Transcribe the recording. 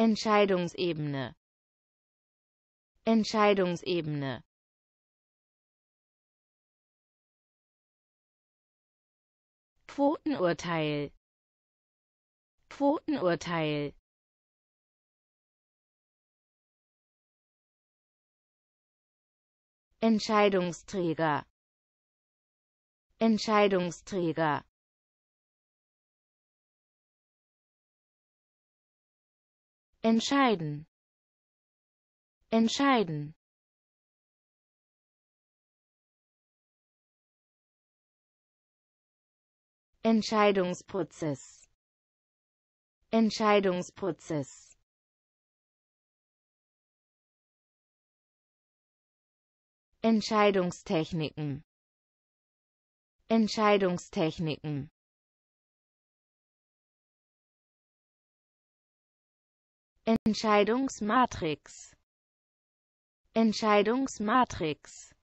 Entscheidungsebene Entscheidungsebene Quotenurteil Quotenurteil Entscheidungsträger Entscheidungsträger entscheiden entscheiden Entscheidungsprozess Entscheidungsprozess Entscheidungstechniken Entscheidungstechniken Entscheidungsmatrix Entscheidungsmatrix